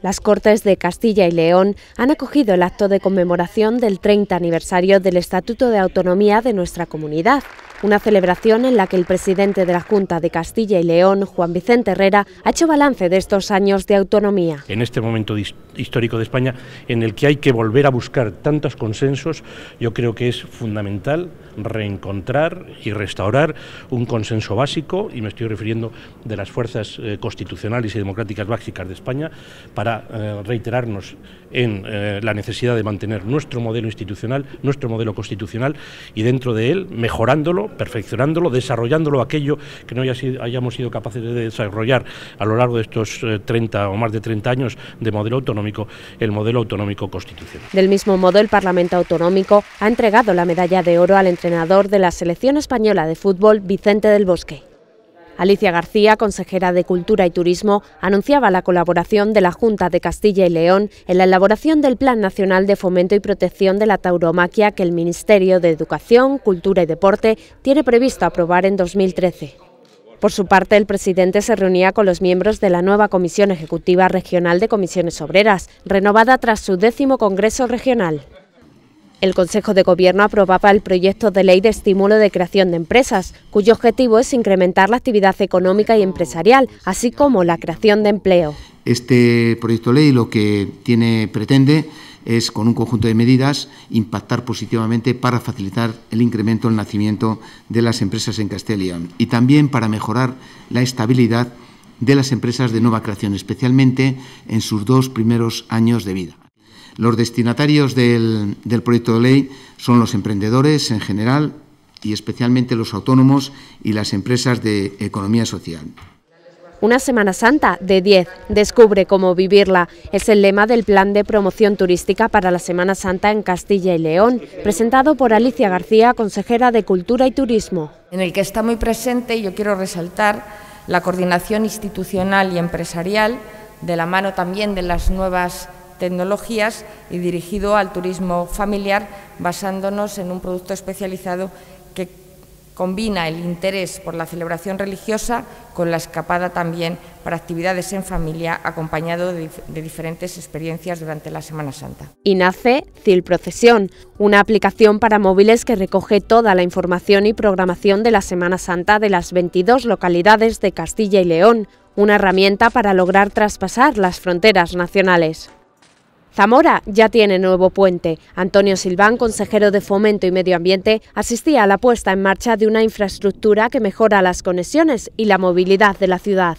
Las Cortes de Castilla y León han acogido el acto de conmemoración del 30 aniversario del Estatuto de Autonomía de nuestra comunidad, una celebración en la que el presidente de la Junta de Castilla y León, Juan Vicente Herrera, ha hecho balance de estos años de autonomía. En este momento histórico de España, en el que hay que volver a buscar tantos consensos, yo creo que es fundamental reencontrar y restaurar un consenso básico, y me estoy refiriendo de las fuerzas eh, constitucionales y democráticas básicas de España, para para eh, reiterarnos en eh, la necesidad de mantener nuestro modelo institucional, nuestro modelo constitucional y dentro de él mejorándolo, perfeccionándolo, desarrollándolo aquello que no hayamos sido capaces de desarrollar a lo largo de estos 30 eh, o más de 30 años de modelo autonómico, el modelo autonómico constitucional. Del mismo modo, el Parlamento Autonómico ha entregado la medalla de oro al entrenador de la selección española de fútbol, Vicente del Bosque. Alicia García, consejera de Cultura y Turismo, anunciaba la colaboración de la Junta de Castilla y León en la elaboración del Plan Nacional de Fomento y Protección de la Tauromaquia que el Ministerio de Educación, Cultura y Deporte tiene previsto aprobar en 2013. Por su parte, el presidente se reunía con los miembros de la nueva Comisión Ejecutiva Regional de Comisiones Obreras, renovada tras su décimo Congreso Regional. El Consejo de Gobierno aprobaba el proyecto de ley de estímulo de creación de empresas, cuyo objetivo es incrementar la actividad económica y empresarial, así como la creación de empleo. Este proyecto de ley lo que tiene pretende es, con un conjunto de medidas, impactar positivamente para facilitar el incremento, el nacimiento de las empresas en Castellón y también para mejorar la estabilidad de las empresas de nueva creación, especialmente en sus dos primeros años de vida. Los destinatarios del, proyecto de ley son los emprendedores en general y especialmente los autónomos y las empresas de economía social. Una Semana Santa de 10. Descubre cómo vivirla. Es el lema del Plan de Promoción Turística para la Semana Santa en Castilla y León, presentado por Alicia García, consejera de Cultura y Turismo. En el que está muy presente, yo quiero resaltar, la coordinación institucional y empresarial, de la mano también de las nuevas tecnologías y dirigido al turismo familiar, basándonos en un producto especializado que combina el interés por la celebración religiosa con la escapada también para actividades en familia, acompañado de, diferentes experiencias durante la Semana Santa. Y nace Cilprocesión, una aplicación para móviles que recoge toda la información y programación de la Semana Santa de las 22 localidades de Castilla y León, una herramienta para lograr traspasar las fronteras nacionales. Zamora ya tiene nuevo puente. Antonio Silván, consejero de Fomento y Medio Ambiente, asistía a la puesta en marcha de una infraestructura que mejora las conexiones y la movilidad de la ciudad.